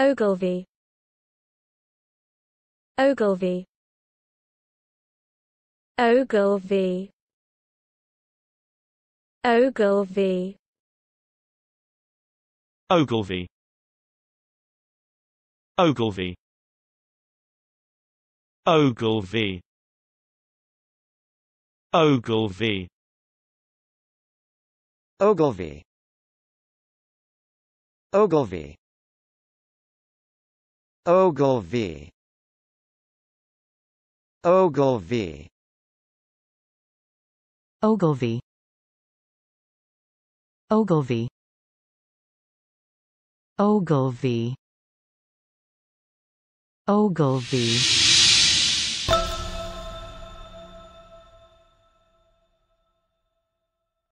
Ogilvy Ogilvy Ogilvy Ogilvy Ogilvy Ogilvy Ogilvy Ogilvy Ogilvy Ogilvy Ogilvy Ogilvy Ogilvy Ogilvy Ogilvy Ogilvy